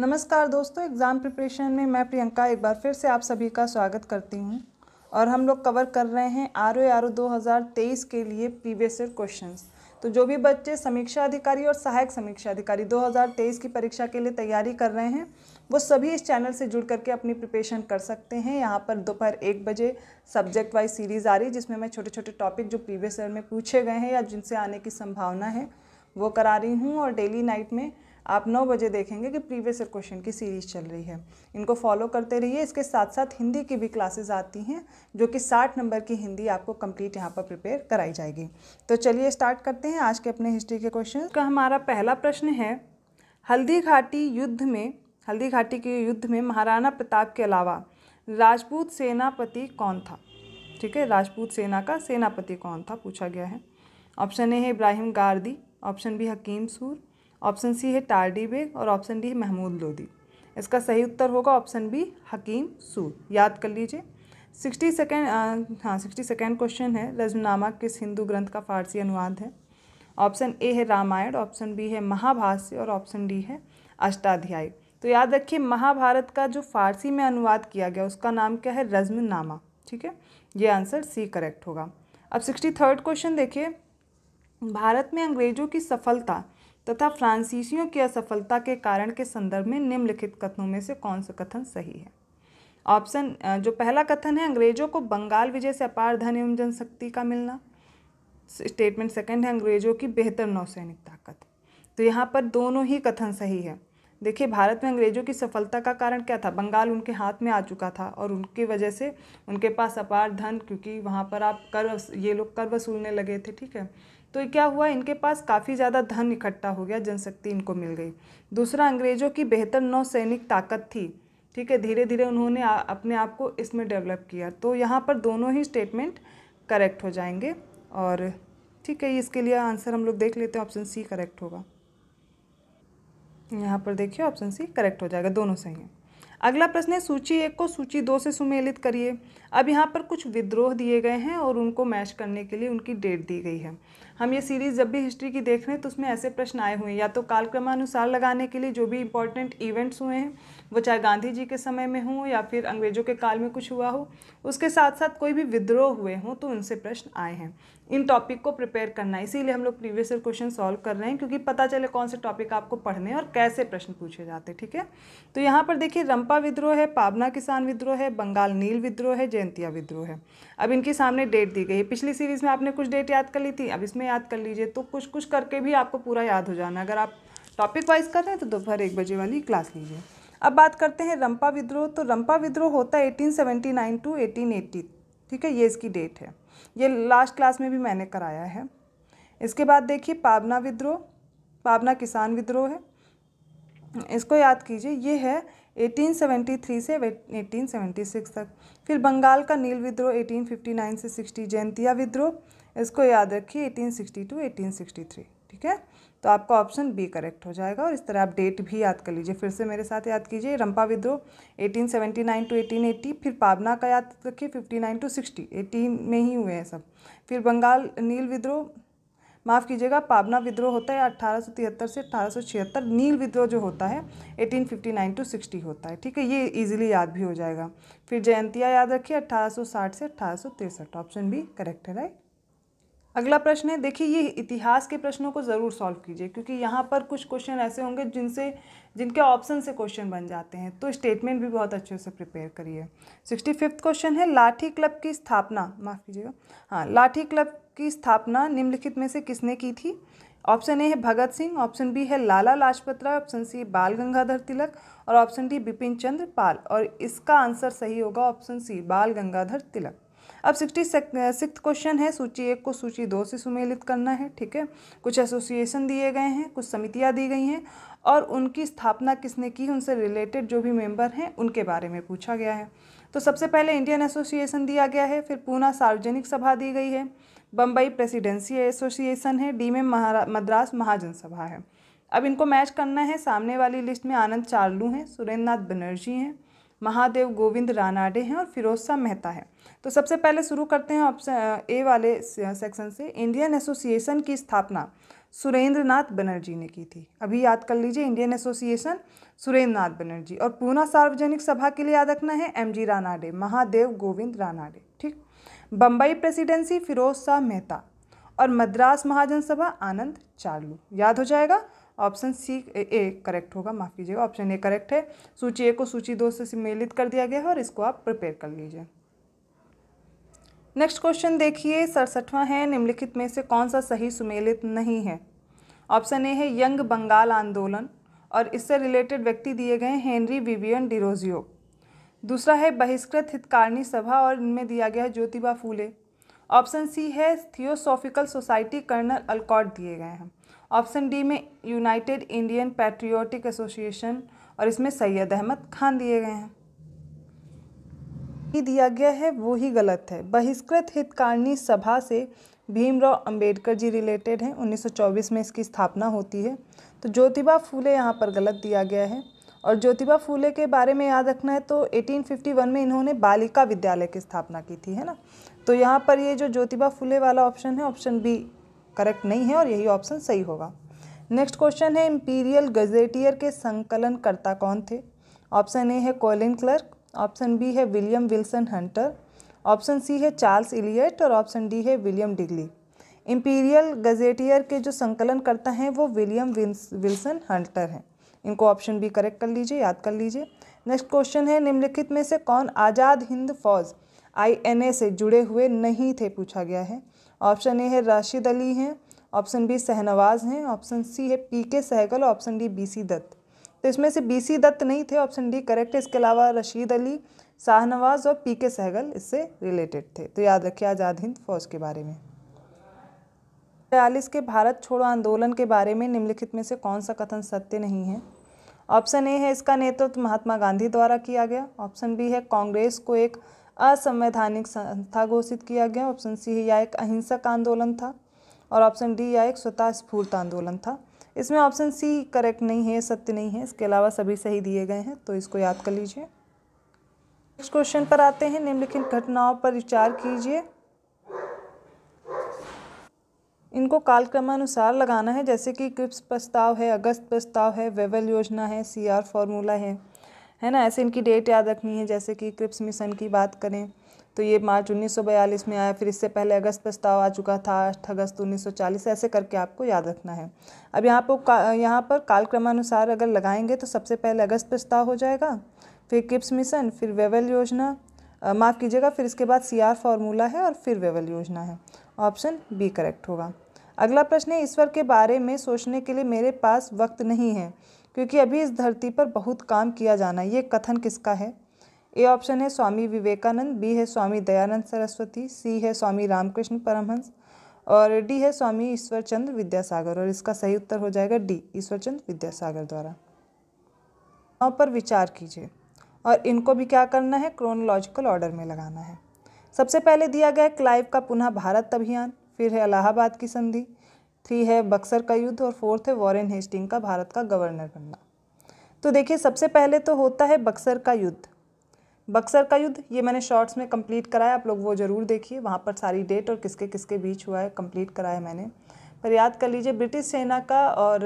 नमस्कार दोस्तों exam preparation में मैं प्रियंका एक बार फिर से आप सभी का स्वागत करती हूं और हम लोग कवर कर रहे हैं आर ओ आर ओ दो के लिए प्रीवियस ईयर क्वेश्चंस तो जो भी बच्चे समीक्षा अधिकारी और सहायक समीक्षा अधिकारी 2023 की परीक्षा के लिए तैयारी कर रहे हैं वो सभी इस चैनल से जुड़ करके अपनी प्रिपरेशन कर सकते हैं यहाँ पर दोपहर एक बजे सब्जेक्ट वाइज सीरीज़ आ रही जिसमें मैं छोटे छोटे टॉपिक जो प्रीवियस ईयर में पूछे गए हैं या जिनसे आने की संभावना है वो करा रही हूँ और डेली नाइट में आप नौ बजे देखेंगे कि प्रीवियस ईयर क्वेश्चन की सीरीज़ चल रही है इनको फॉलो करते रहिए इसके साथ साथ हिंदी की भी क्लासेज आती हैं जो कि साठ नंबर की हिंदी आपको कंप्लीट यहाँ पर प्रिपेयर कराई जाएगी तो चलिए स्टार्ट करते हैं आज के अपने हिस्ट्री के क्वेश्चन का हमारा पहला प्रश्न है हल्दी घाटी युद्ध में हल्दी घाटी के युद्ध में महाराणा प्रताप के अलावा राजपूत सेनापति कौन था ठीक है राजपूत सेना का सेनापति कौन था पूछा गया है ऑप्शन ए है Ibrahim Gardi option B Hakim Sur option C है टार्डी बेग और ऑप्शन डी है महमूद लोदी इसका सही उत्तर होगा ऑप्शन बी हकीम सूद याद कर लीजिए सिक्सटी सेकेंड हाँ सिक्सटी सेकेंड क्वेश्चन है रजनामा किस हिंदू ग्रंथ का फारसी अनुवाद है ऑप्शन ए है रामायण ऑप्शन बी है महाभाष्य और ऑप्शन डी है अष्टाध्यायी तो याद रखिए महाभारत का जो फारसी में अनुवाद किया गया उसका नाम क्या है रज्मनामा ठीक है ये आंसर सी करेक्ट होगा अब सिक्सटी थर्ड क्वेश्चन देखिए भारत में अंग्रेजों की सफलता तथा फ्रांसीसियों की असफलता के कारण के संदर्भ में निम्नलिखित कथनों में से कौन सा कथन सही है ऑप्शन जो पहला कथन है अंग्रेजों को बंगाल विजय से अपार धन एवं जनशक्ति का मिलना स्टेटमेंट सेकंड है अंग्रेजों की बेहतर नौसैनिक ताकत तो यहाँ पर दोनों ही कथन सही है देखिए भारत में अंग्रेजों की सफलता का कारण क्या था बंगाल उनके हाथ में आ चुका था और उनकी वजह से उनके पास अपार धन क्योंकि वहाँ पर आप कर ये लोग कर वसूलने लगे थे ठीक है तो क्या हुआ इनके पास काफ़ी ज़्यादा धन इकट्ठा हो गया जनशक्ति इनको मिल गई दूसरा अंग्रेज़ों की बेहतर नौसैनिक ताकत थी ठीक है धीरे धीरे उन्होंने आ, अपने आप को इसमें डेवलप किया तो यहाँ पर दोनों ही स्टेटमेंट करेक्ट हो जाएंगे और ठीक है इसके लिए आंसर हम लोग देख लेते हैं ऑप्शन सी करेक्ट होगा यहाँ पर देखिए ऑप्शन सी करेक्ट हो जाएगा दोनों सही हैं अगला प्रश्न है सूची एक को सूची दो से सुमेलित करिए अब यहाँ पर कुछ विद्रोह दिए गए हैं और उनको मैच करने के लिए उनकी डेट दी गई है हम ये सीरीज़ जब भी हिस्ट्री की देख रहे हैं तो उसमें ऐसे प्रश्न आए हुए हैं या तो कालक्रमानुसार लगाने के लिए जो भी इंपॉर्टेंट इवेंट्स हुए हैं वो चाहे गांधी जी के समय में हों या फिर अंग्रेज़ों के काल में कुछ हुआ हो उसके साथ साथ कोई भी विद्रोह हुए हों तो उनसे प्रश्न आए हैं इन टॉपिक को प्रिपेयर करना इसीलिए हम लोग प्रीवियस ईयर क्वेश्चन सॉल्व कर रहे हैं क्योंकि पता चले कौन से टॉपिक आपको पढ़ने और कैसे प्रश्न पूछे जाते हैं ठीक है तो यहाँ पर देखिए रंपा विद्रोह है पावना किसान विद्रोह है बंगाल नील विद्रोह है जयंतिया विद्रोह है अब इनके सामने डेट दी गई है पिछली सीरीज़ में आपने कुछ डेट याद कर ली थी अब इसमें याद कर लीजिए तो कुछ कुछ करके भी आपको पूरा याद हो जाना अगर आप टॉपिक वाइज कर रहे हैं तो दोपहर एक बजे वाली क्लास लीजिए अब बात करते हैं रंपा विद्रोह तो रंपा विद्रोह होता है एटीन टू एटीन ठीक है ये इसकी डेट है ये लास्ट क्लास में भी मैंने कराया है इसके बाद देखिए पावना विद्रोह पावना किसान विद्रोह है इसको याद कीजिए ये है 1873 से 1876 तक फिर बंगाल का नील विद्रोह 1859 से 60 जयंतिया विद्रोह इसको याद रखिए 1862 टू 1863 ठीक है तो आपका ऑप्शन बी करेक्ट हो जाएगा और इस तरह आप डेट भी याद कर लीजिए फिर से मेरे साथ याद कीजिए रंपा विद्रोह 1879 टू 1880 फिर पावना का याद रखिए 59 टू सिक्सटी एटीन में ही हुए हैं सब फिर बंगाल नील विद्रोह माफ़ कीजिएगा पाबना विद्रोह होता है 1873 से अठारह नील विद्रोह जो होता है 1859 टू 60 होता है ठीक है ये इजीली याद भी हो जाएगा फिर जयंतिया याद रखिए 1860 से अट्ठारह ऑप्शन बी करेक्ट है राइट अगला प्रश्न है देखिए ये इतिहास के प्रश्नों को ज़रूर सॉल्व कीजिए क्योंकि यहाँ पर कुछ क्वेश्चन ऐसे होंगे जिनसे जिनके ऑप्शन से क्वेश्चन बन जाते हैं तो स्टेटमेंट भी बहुत अच्छे से प्रिपेयर करिए सिक्सटी फिफ्थ क्वेश्चन है लाठी क्लब की स्थापना माफ़ कीजिएगा हाँ लाठी क्लब की स्थापना निम्नलिखित में से किसने की थी ऑप्शन ए है भगत सिंह ऑप्शन बी है लाला लाजपत राय ऑप्शन सी बाल गंगाधर तिलक और ऑप्शन डी बिपिन चंद्र पाल और इसका आंसर सही होगा ऑप्शन सी बाल गंगाधर तिलक अब सिक्सटी सिक्स क्वेश्चन है सूची एक को सूची दो से सुमेलित करना है ठीक है कुछ एसोसिएशन दिए गए हैं कुछ समितियाँ दी गई हैं और उनकी स्थापना किसने की उनसे रिलेटेड जो भी मेंबर हैं उनके बारे में पूछा गया है तो सबसे पहले इंडियन एसोसिएशन दिया गया है फिर पूना सार्वजनिक सभा दी गई है बम्बई प्रेसिडेंसी एसोसिएशन है डी में मद्रास महाजन सभा है अब इनको मैच करना है सामने वाली लिस्ट में आनंद चार्लू हैं सुरेंद्र नाथ बनर्जी हैं महादेव गोविंद रानाडे हैं और फिरोज शाह मेहता है तो सबसे पहले शुरू करते हैं ऑप्शन ए वाले सेक्शन से इंडियन एसोसिएशन की स्थापना सुरेंद्र नाथ बनर्जी ने की थी अभी याद कर लीजिए इंडियन एसोसिएशन सुरेंद्र नाथ बनर्जी और पूना सार्वजनिक सभा के लिए याद रखना है M G Ranade Mahadev Govind Ranade Bombay presidency Firoz Shah Mehta और मद्रास महाजन सभा आनंद चार्लू याद हो जाएगा ऑप्शन सी ए करेक्ट होगा माफ़ कीजिएगा ऑप्शन ए करेक्ट है सूची ए को सूची दो से सम्मिलित कर दिया गया है और इसको आप प्रिपेयर कर लीजिए नेक्स्ट क्वेश्चन देखिए सड़सठवा है निम्नलिखित में से कौन सा सही सुमेलित नहीं है ऑप्शन ए है यंग बंगाल आंदोलन और इससे रिलेटेड व्यक्ति दिए गए हेनरी विवियन डिरोजियो दूसरा है बहिष्कृत हितकारिणी सभा और इनमें दिया गया है ज्योतिबा फूले ऑप्शन सी है थियोसॉफिकल सोसाइटी कर्नल अलकॉट दिए गए हैं ऑप्शन डी में यूनाइटेड इंडियन पैट्रियोटिक एसोसिएशन और इसमें सैयद अहमद खान दिए गए हैं ही दिया गया है वो ही गलत है बहिष्कृत हितकारिणी सभा से भीमराव अंबेडकर जी रिलेटेड हैं 1924 में इसकी स्थापना होती है तो ज्योतिबा फूले यहाँ पर गलत दिया गया है और ज्योतिबा फूले के बारे में याद रखना है तो 1851 में इन्होंने बालिका विद्यालय की स्थापना की थी है ना तो यहाँ पर ये जो ज्योतिबा फूले वाला ऑप्शन है ऑप्शन बी करेक्ट नहीं है और यही ऑप्शन सही होगा नेक्स्ट क्वेश्चन है इम्पीरियल गजेटियर के संकलनकर्ता कौन थे ऑप्शन ए है कोलिन क्लर्क ऑप्शन बी है William Wilson Hunter option C है चार्ल्स इलियट और ऑप्शन डी है विलियम डिगली इम्पीरियल गजेटियर के जो संकलनकर्ता हैं वो विलियम विल्सन हंटर हैं इनको ऑप्शन बी करेक्ट कर लीजिए याद कर लीजिए नेक्स्ट क्वेश्चन है निम्नलिखित में से कौन आज़ाद हिंद फौज आईएनए से जुड़े हुए नहीं थे पूछा गया है ऑप्शन ए है राशिद अली हैं ऑप्शन बी सहनवाज हैं ऑप्शन सी है P K Sehgal option D B C Dutt तो इसमें से बी सी दत्त नहीं थे ऑप्शन डी करेक्ट है इसके अलावा रशीद अली शाहनवाज और पी के सहगल इससे रिलेटेड थे तो याद रखिए आज़ाद हिंद फौज के बारे में बयालीस के भारत छोड़ो आंदोलन के बारे में निम्नलिखित में से कौन सा कथन सत्य नहीं है ऑप्शन ए है इसका नेतृत्व तो महात्मा गांधी द्वारा किया गया ऑप्शन बी है कांग्रेस को एक असंवैधानिक संस्था घोषित किया गया ऑप्शन सी है यह एक अहिंसक आंदोलन था और ऑप्शन डी यह एक स्वतः स्फूर्त आंदोलन था इसमें ऑप्शन सी करेक्ट नहीं है सत्य नहीं है इसके अलावा सभी सही दिए गए हैं तो इसको याद कर लीजिए नेक्स्ट क्वेश्चन पर आते हैं निम्नलिखित घटनाओं पर विचार कीजिए इनको कालक्रमानुसार लगाना है जैसे कि क्रिप्स प्रस्ताव है अगस्त प्रस्ताव है वेवल योजना है सी आर फार्मूला है है ना ऐसे इनकी डेट याद रखनी है जैसे कि क्रिप्स मिशन की बात करें तो ये मार्च बयालीस में आया फिर इससे पहले अगस्त प्रस्ताव आ चुका था आठ अगस्त चालीस ऐसे करके आपको याद रखना है अब यहाँ पर यहाँ पर कालक्रमानुसार अगर लगाएंगे तो सबसे पहले अगस्त प्रस्ताव हो जाएगा फिर क्रिप्स मिशन फिर वेवल योजना माफ़ कीजिएगा फिर इसके बाद सी आर फार्मूला है और फिर वेवल योजना है ऑप्शन बी करेक्ट होगा अगला प्रश्न है ईश्वर के बारे में सोचने के लिए मेरे पास वक्त नहीं है क्योंकि अभी इस धरती पर बहुत काम किया जाना ये कथन किसका है ए ऑप्शन है स्वामी विवेकानंद बी है स्वामी दयानंद सरस्वती सी है स्वामी रामकृष्ण परमहंस और डी है स्वामी ईश्वरचंद विद्यासागर और इसका सही उत्तर हो जाएगा डी ईश्वरचंद विद्यासागर द्वारा पर विचार कीजिए और इनको भी क्या करना है क्रोनोलॉजिकल ऑर्डर में लगाना है सबसे पहले दिया गया क्लाइव का पुनः भारत अभियान फिर है अलाहाबाद की संधि थ्री है बक्सर का युद्ध और फोर्थ है वॉरेन हेस्टिंग का भारत का गवर्नर बनना तो देखिए सबसे पहले तो होता है बक्सर का युद्ध बक्सर का युद्ध ये मैंने शॉर्ट्स में कंप्लीट कराया आप लोग वो ज़रूर देखिए वहाँ पर सारी डेट और किसके किसके बीच हुआ है कंप्लीट कराया मैंने पर याद कर लीजिए ब्रिटिश सेना का और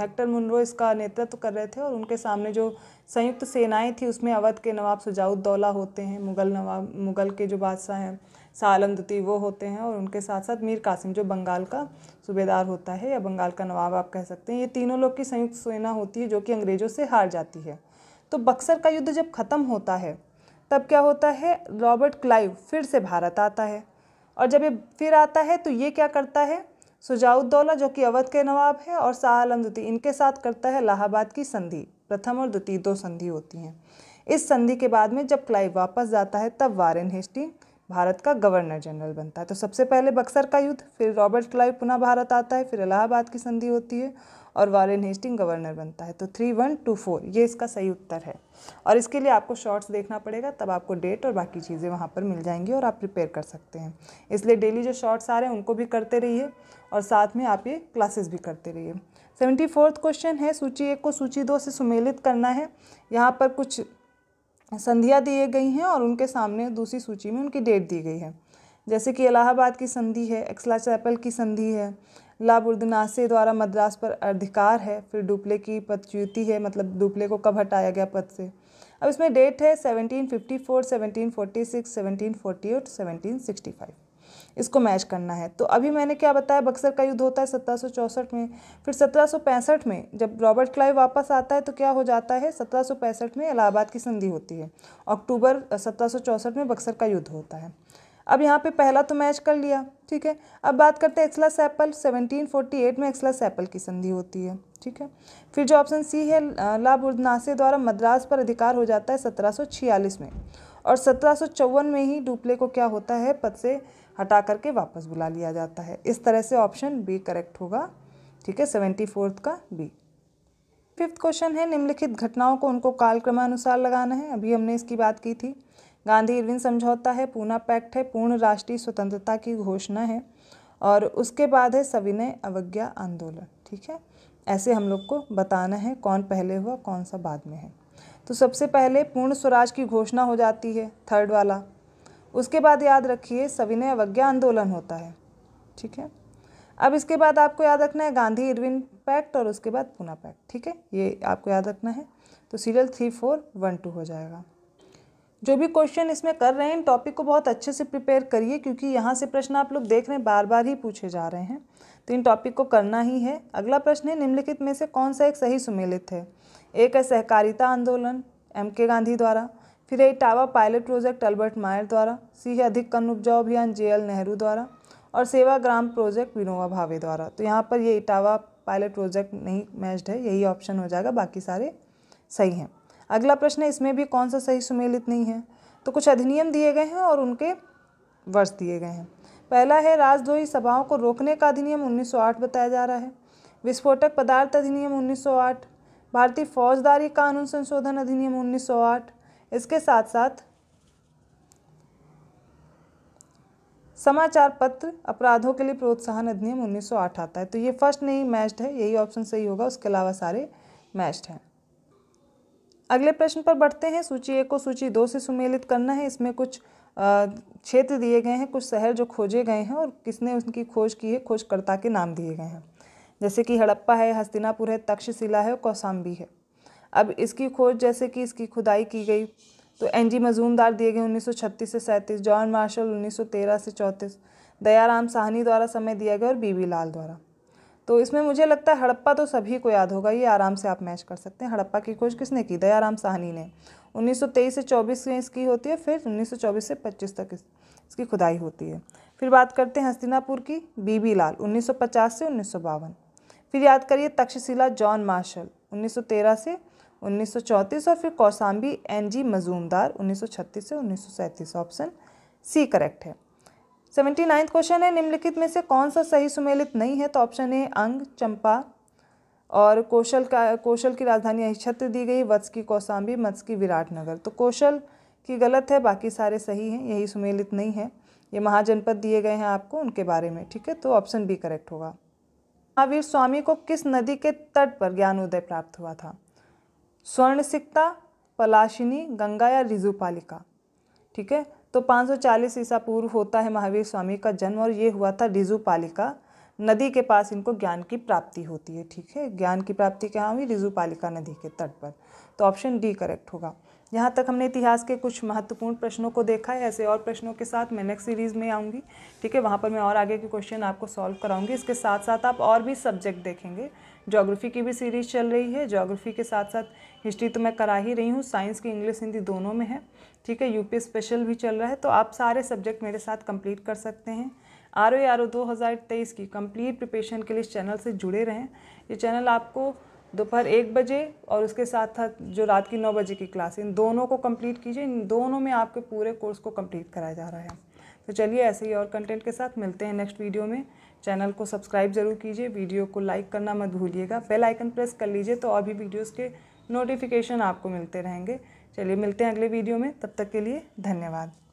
हेक्टर मुनरो इसका नेतृत्व कर रहे थे और उनके सामने जो संयुक्त सेनाएं थी उसमें अवध के नवाब सुजाउद्दौला होते हैं मुग़ल नवाब मुग़ल के जो बादशाह हैं सालम आलम द्वितीय वो होते हैं और उनके साथ साथ मीर कासिम जो बंगाल का सूबेदार होता है या बंगाल का नवाब आप कह सकते हैं ये तीनों लोग की संयुक्त सेना होती है जो कि अंग्रेज़ों से हार जाती है तो बक्सर का युद्ध जब ख़त्म होता है तब क्या होता है रॉबर्ट क्लाइव फिर से भारत आता है और जब ये फिर आता है तो ये क्या करता है सुजाउद्दौला जो कि अवध के नवाब है और शाह आलम द्वितीय इनके साथ करता है इलाहाबाद की संधि प्रथम और द्वितीय दो संधि होती हैं इस संधि के बाद में जब क्लाइव वापस जाता है तब वारेन हेस्टिंग भारत का गवर्नर जनरल बनता है तो सबसे पहले बक्सर का युद्ध फिर रॉबर्ट क्लाइव पुनः भारत आता है फिर इलाहाबाद की संधि होती है और वॉरेन हेस्टिंग गवर्नर बनता है तो थ्री वन टू फोर ये इसका सही उत्तर है और इसके लिए आपको शॉर्ट्स देखना पड़ेगा तब आपको डेट और बाकी चीज़ें वहाँ पर मिल जाएंगी और आप प्रिपेयर कर सकते हैं इसलिए डेली जो शॉर्ट्स आ रहे हैं उनको भी करते रहिए और साथ में आप ये क्लासेस भी करते रहिए सेवेंटी फोर्थ क्वेश्चन है सूची एक को सूची दो से सुमेलित करना है यहाँ पर कुछ संधियाँ दिए गई हैं और उनके सामने दूसरी सूची में उनकी डेट दी गई है जैसे कि इलाहाबाद की संधि है एक्सला चैपल की संधि है लाबुर्दनासे द्वारा मद्रास पर अधिकार है फिर डुपले की पदच्युति है मतलब डुपले को कब हटाया गया पद से अब इसमें डेट है 1754, 1746, 1748, और 1765 इसको मैच करना है तो अभी मैंने क्या बताया बक्सर का युद्ध होता है सत्रह में फिर सत्रह में जब रॉबर्ट क्लाइव वापस आता है तो क्या हो जाता है सत्रह में इलाहाबाद की संधि होती है अक्टूबर सत्रह में बक्सर का युद्ध होता है अब यहाँ पे पहला तो मैच कर लिया ठीक है अब बात करते हैं एक्सला सैपल 1748 में एक्सला सैपल की संधि होती है ठीक है फिर जो ऑप्शन सी है लाबुर्दनासे द्वारा मद्रास पर अधिकार हो जाता है सत्रह में और सत्रह में ही डुप्ले को क्या होता है पद से हटा करके वापस बुला लिया जाता है इस तरह से ऑप्शन बी करेक्ट होगा ठीक है सेवेंटी फोर्थ का बी फिफ्थ क्वेश्चन है निम्नलिखित घटनाओं को उनको कालक्रमानुसार लगाना है अभी हमने इसकी बात की थी गांधी इरविन समझौता है पूना पैक्ट है पूर्ण राष्ट्रीय स्वतंत्रता की घोषणा है और उसके बाद है सविनय अवज्ञा आंदोलन ठीक है ऐसे हम लोग को बताना है कौन पहले हुआ कौन सा बाद में है तो सबसे पहले पूर्ण स्वराज की घोषणा हो जाती है थर्ड वाला उसके बाद याद रखिए सविनय अवज्ञा आंदोलन होता है ठीक है अब इसके बाद आपको याद रखना है गांधी इरविन पैक्ट और उसके बाद पूना पैक्ट ठीक है ये आपको याद रखना है तो serial three four one two हो जाएगा जो भी क्वेश्चन इसमें कर रहे हैं इन टॉपिक को बहुत अच्छे से प्रिपेयर करिए क्योंकि यहाँ से प्रश्न आप लोग देख रहे हैं बार बार ही पूछे जा रहे हैं तो इन टॉपिक को करना ही है अगला प्रश्न है निम्नलिखित में से कौन सा एक सही सुमेलित है एक है सहकारिता आंदोलन एम के गांधी द्वारा फिर है इटावा पायलट प्रोजेक्ट अल्बर्ट मायर द्वारा सी है अधिक कन्न उपजाऊ अभियान जे एल नेहरू द्वारा और सेवा ग्राम प्रोजेक्ट विनोबा भावे द्वारा तो यहाँ पर ये इटावा पायलट प्रोजेक्ट नहीं मैच्ड है यही ऑप्शन हो जाएगा बाकी सारे सही हैं अगला प्रश्न है इसमें भी कौन सा सही सुमेलित नहीं है तो कुछ अधिनियम दिए गए हैं और उनके वर्ष दिए गए हैं पहला है राजद्रोही सभाओं को रोकने का अधिनियम 1908 बताया जा रहा है विस्फोटक पदार्थ अधिनियम 1908 भारतीय फौजदारी कानून संशोधन अधिनियम 1908 इसके साथ साथ समाचार पत्र अपराधों के लिए प्रोत्साहन अधिनियम 1908 आता है तो ये फर्स्ट नहीं मैच्ड है यही ऑप्शन सही होगा उसके अलावा सारे मैच्ड हैं अगले प्रश्न पर बढ़ते हैं सूची एक को सूची दो से सुमेलित करना है इसमें कुछ क्षेत्र दिए गए हैं कुछ शहर जो खोजे गए हैं और किसने उनकी खोज की है खोजकर्ता के नाम दिए गए हैं जैसे कि हड़प्पा है हस्तिनापुर है तक्षशिला है कौसाम्बी है अब इसकी खोज जैसे कि इसकी खुदाई की गई तो एन जी मजूमदार दिए गए 1936 से सैंतीस जॉन मार्शल 1913 से चौंतीस दयाराम साहनी द्वारा समय दिया गया और बीबी लाल द्वारा तो इसमें मुझे लगता है हड़प्पा तो सभी को याद होगा ये आराम से आप मैच कर सकते हैं हड़प्पा की खोज किसने की दयाराम साहनी ने 1923 से 24 में इसकी होती है फिर 1924 से 25 तक इसकी खुदाई होती है फिर बात करते हैं हस्तिनापुर की बीबी लाल 1950 से उन्नीस फिर याद करिए तक्षशिला जॉन मार्शल उन्नीस से उन्नीस और फिर कौसाम्बी एन जी मजूमदार उन्नीस से उन्नीस ऑप्शन सी करेक्ट है सेवेंटी नाइन्थ क्वेश्चन है निम्नलिखित में से कौन सा सही सुमेलित नहीं है तो ऑप्शन है अंग चंपा और कौशल का कौशल की राजधानी नक्षत्र दी गई वत्स की कौसाम्बी मत्स की विराटनगर तो कौशल की गलत है बाकी सारे सही हैं यही सुमेलित नहीं है ये महाजनपद दिए गए हैं आपको उनके बारे में ठीक है तो ऑप्शन बी करेक्ट होगा महावीर स्वामी को किस नदी के तट पर ज्ञान उदय प्राप्त हुआ था स्वर्ण सिक्ता पलाशिनी गंगा या रिजुपालिका ठीक है तो 540 ईसा पूर्व होता है महावीर स्वामी का जन्म और ये हुआ था रिजुपालिका नदी के पास इनको ज्ञान की प्राप्ति होती है ठीक है ज्ञान की प्राप्ति क्या हुई रिजुपालिका नदी के तट पर तो ऑप्शन डी करेक्ट होगा यहाँ तक हमने इतिहास के कुछ महत्वपूर्ण प्रश्नों को देखा है ऐसे और प्रश्नों के साथ मैं नेक्स्ट सीरीज़ में आऊँगी ठीक है वहाँ पर मैं और आगे के क्वेश्चन आपको सॉल्व कराऊँगी इसके साथ साथ आप और भी सब्जेक्ट देखेंगे जोग्राफ़ी की भी सीरीज़ चल रही है जोग्राफ़ी के साथ साथ हिस्ट्री तो मैं करा ही रही हूँ साइंस की इंग्लिश हिंदी दोनों में है ठीक है यूपी स्पेशल भी चल रहा है तो आप सारे सब्जेक्ट मेरे साथ कंप्लीट कर सकते हैं आर ओ आर ओ दो हज़ार तेईस की कंप्लीट प्रिपरेशन के लिए इस चैनल से जुड़े रहें ये चैनल आपको दोपहर एक बजे और उसके साथ साथ जो रात की नौ बजे की क्लास इन दोनों को कंप्लीट कीजिए इन दोनों में आपके पूरे कोर्स को कंप्लीट कराया जा रहा है तो चलिए ऐसे ही और कंटेंट के साथ मिलते हैं नेक्स्ट वीडियो में चैनल को सब्सक्राइब जरूर कीजिए वीडियो को लाइक करना मत भूलिएगा बेल आइकन प्रेस कर लीजिए तो और भी वीडियोज़ के नोटिफिकेशन आपको मिलते रहेंगे चलिए मिलते हैं अगले वीडियो में तब तक के लिए धन्यवाद